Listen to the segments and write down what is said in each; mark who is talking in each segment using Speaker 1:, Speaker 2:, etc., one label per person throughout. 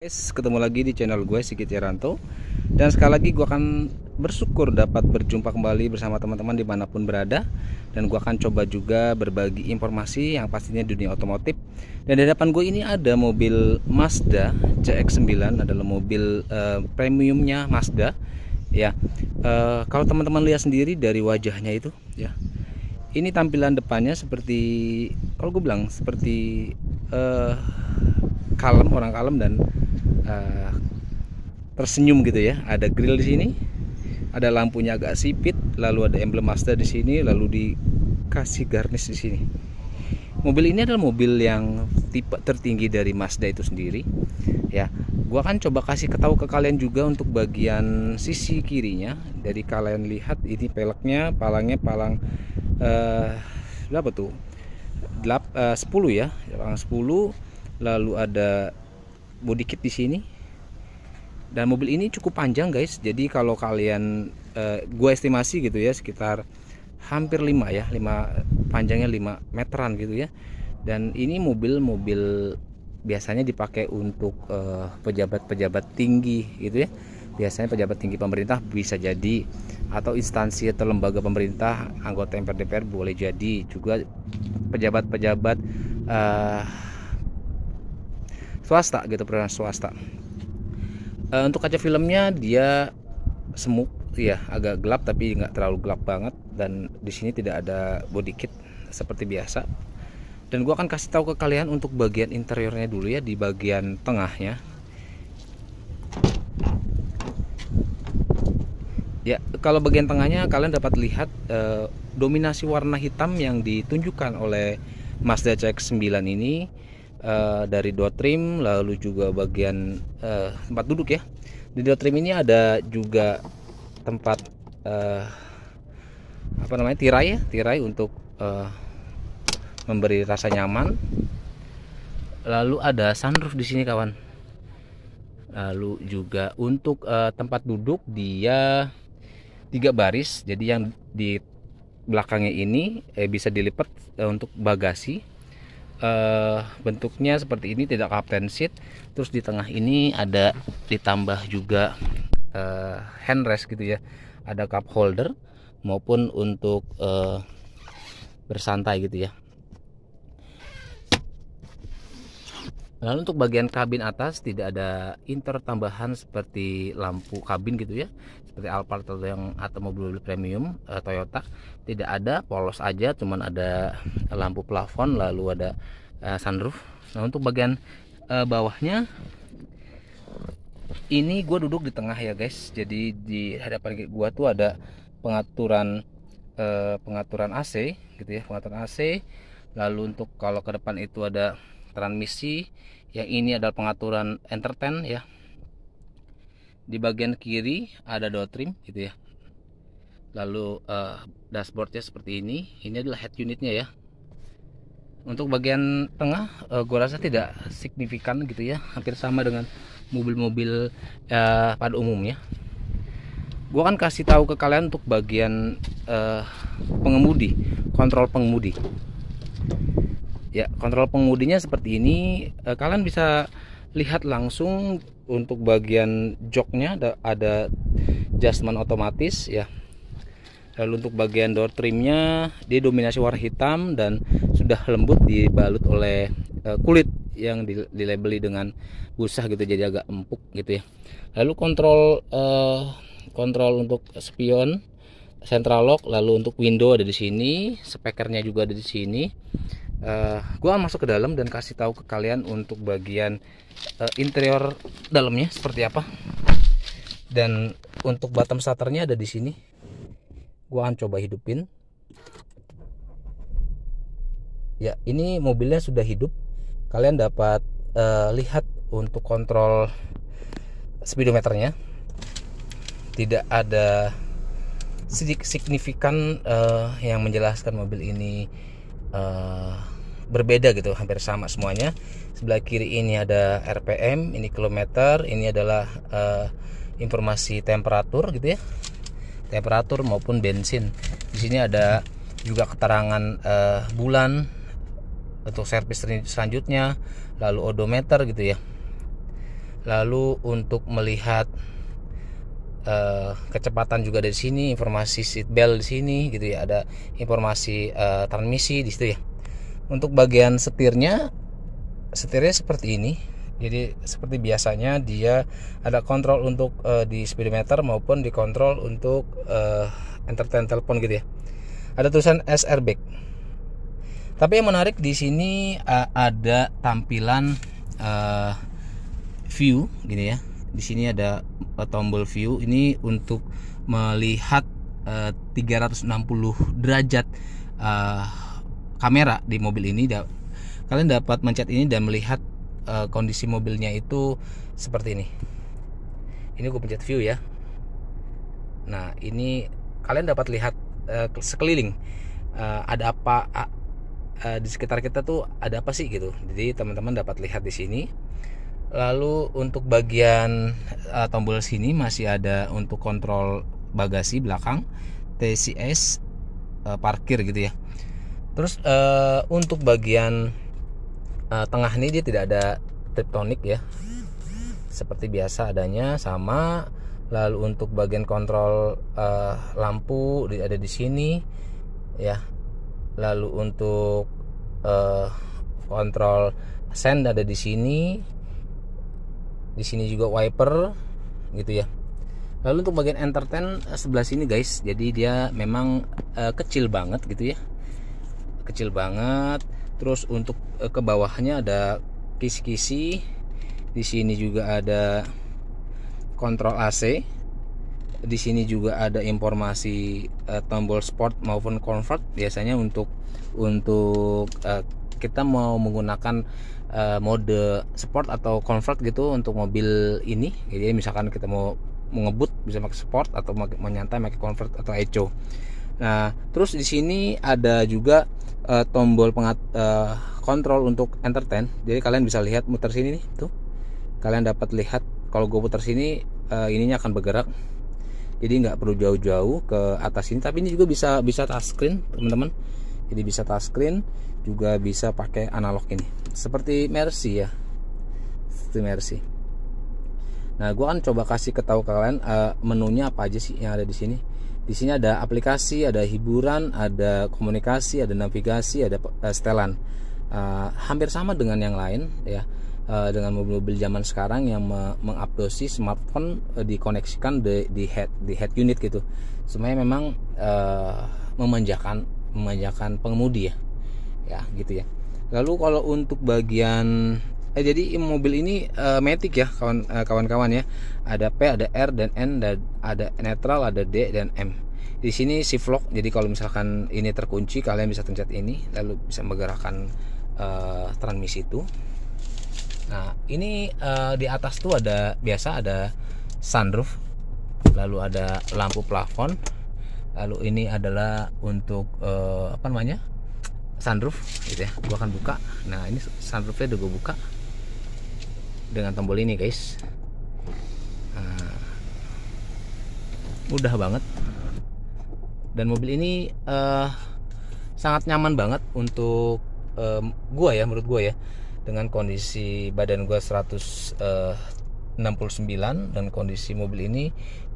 Speaker 1: guys ketemu lagi di channel gue Sigit Yaranto dan sekali lagi gue akan bersyukur dapat berjumpa kembali bersama teman-teman dimanapun berada dan gue akan coba juga berbagi informasi yang pastinya dunia otomotif dan di depan gue ini ada mobil Mazda CX-9 adalah mobil uh, premiumnya Mazda ya uh, kalau teman-teman lihat sendiri dari wajahnya itu ya ini tampilan depannya seperti kalau gue bilang seperti uh, kalem orang kalem dan uh, tersenyum gitu ya. Ada grill di sini, ada lampunya agak sipit, lalu ada emblem Mazda di sini, lalu dikasih garnish di sini. Mobil ini adalah mobil yang tipe tertinggi dari Mazda itu sendiri. Ya, gua akan coba kasih ketahu ke kalian juga untuk bagian sisi kirinya. Jadi kalian lihat ini peleknya, palangnya palang eh, berapa tuh? 8, uh, 10 ya, palang 10. Lalu ada body kit di sini dan mobil ini cukup panjang guys jadi kalau kalian eh, gue estimasi gitu ya sekitar hampir 5 ya 5 panjangnya 5 meteran gitu ya dan ini mobil-mobil biasanya dipakai untuk eh, pejabat-pejabat eh, tinggi gitu ya biasanya pejabat tinggi pemerintah bisa jadi atau instansi atau lembaga pemerintah anggota MPR DPR boleh jadi juga pejabat-pejabat eh, swasta gitu perusahaan swasta uh, untuk kaca filmnya dia semuk ya agak gelap tapi nggak terlalu gelap banget dan di sini tidak ada body kit seperti biasa dan gua akan kasih tahu ke kalian untuk bagian interiornya dulu ya di bagian tengahnya ya kalau bagian tengahnya kalian dapat lihat eh, dominasi warna hitam yang ditunjukkan oleh Mazda CX-9 ini uh, dari dua trim lalu juga bagian uh, tempat duduk ya di dua trim ini ada juga tempat uh, apa namanya tirai ya tirai untuk uh, memberi rasa nyaman lalu ada sunroof di sini kawan lalu juga untuk uh, tempat duduk dia tiga baris jadi yang di belakangnya ini eh, bisa dilipat eh, untuk bagasi uh, bentuknya seperti ini tidak captain seat terus di tengah ini ada ditambah juga uh, handrest gitu ya ada cup holder maupun untuk uh, bersantai gitu ya Lalu untuk bagian kabin atas tidak ada inter tambahan seperti lampu kabin gitu ya, seperti Alphard atau yang atau mobil-mobil premium eh, Toyota. Tidak ada, polos aja, cuman ada lampu plafon lalu ada eh, sunroof. Nah untuk bagian eh, bawahnya ini gue duduk di tengah ya guys. Jadi di hadapan gue tuh ada pengaturan eh, pengaturan AC gitu ya, pengaturan AC. Lalu untuk kalau ke depan itu ada transmisi yang ini adalah pengaturan entertain ya di bagian kiri ada door trim gitu ya lalu uh, dashboardnya seperti ini ini adalah head unitnya ya untuk bagian tengah uh, eh, gue rasa tidak signifikan gitu ya hampir sama dengan mobil-mobil uh, pada umumnya gue kan kasih tahu ke kalian untuk bagian uh, pengemudi kontrol pengemudi Ya, kontrol pengemudinya seperti ini. E, kalian bisa lihat langsung untuk bagian joknya ada, ada adjustment otomatis ya. Lalu untuk bagian door trimnya dia dominasi warna hitam dan sudah lembut dibalut oleh e, kulit yang dilabeli dengan busa gitu jadi agak empuk gitu ya. Lalu kontrol e, kontrol untuk spion central lock lalu untuk window ada di sini spekernya juga ada di sini uh, eh, gue masuk ke dalam dan kasih tahu ke kalian untuk bagian uh, interior dalamnya seperti apa dan untuk bottom shutternya ada di sini Gua akan coba hidupin ya ini mobilnya sudah hidup kalian dapat uh, lihat untuk kontrol speedometernya tidak ada signifikan uh, yang menjelaskan mobil ini uh, berbeda gitu hampir sama semuanya sebelah kiri ini ada RPM ini kilometer ini adalah uh, informasi temperatur gitu ya temperatur maupun bensin di sini ada juga keterangan uh, bulan untuk servis selanjutnya lalu odometer gitu ya lalu untuk melihat uh, kecepatan juga dari sini informasi seat belt di sini gitu ya ada informasi uh, transmisi di situ ya untuk bagian setirnya setirnya seperti ini jadi seperti biasanya dia ada kontrol untuk uh, di speedometer maupun di kontrol untuk uh, entertain telepon gitu ya ada tulisan SRB. tapi yang menarik di sini uh, ada tampilan uh, view gini ya di sini ada tombol view ini untuk melihat uh, 360 derajat uh, kamera di mobil ini kalian dapat mencet ini dan melihat uh, kondisi mobilnya itu seperti ini ini gue pencet view ya nah ini kalian dapat lihat uh, sekeliling uh, ada apa uh, uh, di sekitar kita tuh ada apa sih gitu jadi teman-teman dapat lihat di sini lalu untuk bagian uh, tombol sini masih ada untuk kontrol bagasi belakang TCS uh, parkir gitu ya terus uh, untuk bagian uh, tengah ini dia tidak ada triptonik ya seperti biasa adanya sama lalu untuk bagian kontrol uh, lampu ada di sini ya lalu untuk uh, kontrol send ada di sini di sini juga wiper gitu ya lalu untuk bagian entertain sebelah sini guys jadi dia memang uh, kecil banget gitu ya kecil banget terus untuk eh, ke bawahnya ada kisi-kisi di sini juga ada kontrol AC di sini juga ada informasi uh, tombol sport maupun convert biasanya untuk untuk uh, kita mau menggunakan uh, mode sport atau convert gitu untuk mobil ini jadi misalkan kita mau mengebut bisa pakai sport atau menyantai pakai convert atau eco Nah, terus di sini ada juga uh, tombol pengat uh, kontrol untuk entertain. Jadi kalian bisa lihat muter sini nih, tuh. Kalian dapat lihat kalau gue putar sini uh, ininya akan bergerak. Jadi nggak perlu jauh-jauh ke atas ini, tapi ini juga bisa bisa touch screen, teman-teman. Jadi bisa touch screen, juga bisa pakai analog ini. Seperti Mercy ya. Seperti Mercy. Nah, gue kan coba kasih ke kalian uh, menunya apa aja sih yang ada di sini. Di sini ada aplikasi, ada hiburan, ada komunikasi, ada navigasi, ada uh, setelan. Uh, hampir sama dengan yang lain, ya. Uh, dengan mobil-mobil zaman sekarang yang me smartphone uh, dikoneksikan di, di head di head unit gitu. Semuanya memang uh, memanjakan memanjakan pengemudi ya, ya gitu ya. Lalu kalau untuk bagian eh, jadi mobil ini uh, matic ya kawan eh, kawan-kawan ya ada P ada R dan N dan ada netral ada D dan M di sini shift lock jadi kalau misalkan ini terkunci kalian bisa pencet ini lalu bisa menggerakkan uh, transmisi itu nah ini uh, di atas tuh ada biasa ada sunroof lalu ada lampu plafon lalu ini adalah untuk uh, apa namanya sunroof gitu ya gua akan buka nah ini sunroofnya udah gue buka dengan tombol ini guys ah, mudah banget dan mobil ini uh, sangat nyaman banget untuk uh, gua ya menurut gua ya dengan kondisi badan gua 169 eh, dan kondisi mobil ini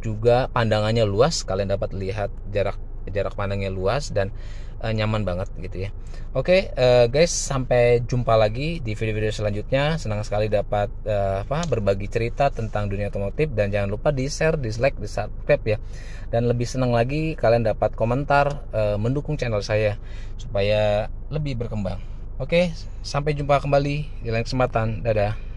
Speaker 1: juga pandangannya luas kalian dapat lihat jarak jarak pandangnya luas dan uh, nyaman banget gitu ya. Oke, okay, uh, eh, guys, sampai jumpa lagi di video-video selanjutnya. Senang sekali dapat uh, apa berbagi cerita tentang dunia otomotif dan jangan lupa di-share, dislike, di-subscribe ya. Dan lebih senang lagi kalian dapat komentar uh, mendukung channel saya supaya lebih berkembang. Oke, okay, sampai jumpa kembali di lain kesempatan. Dadah.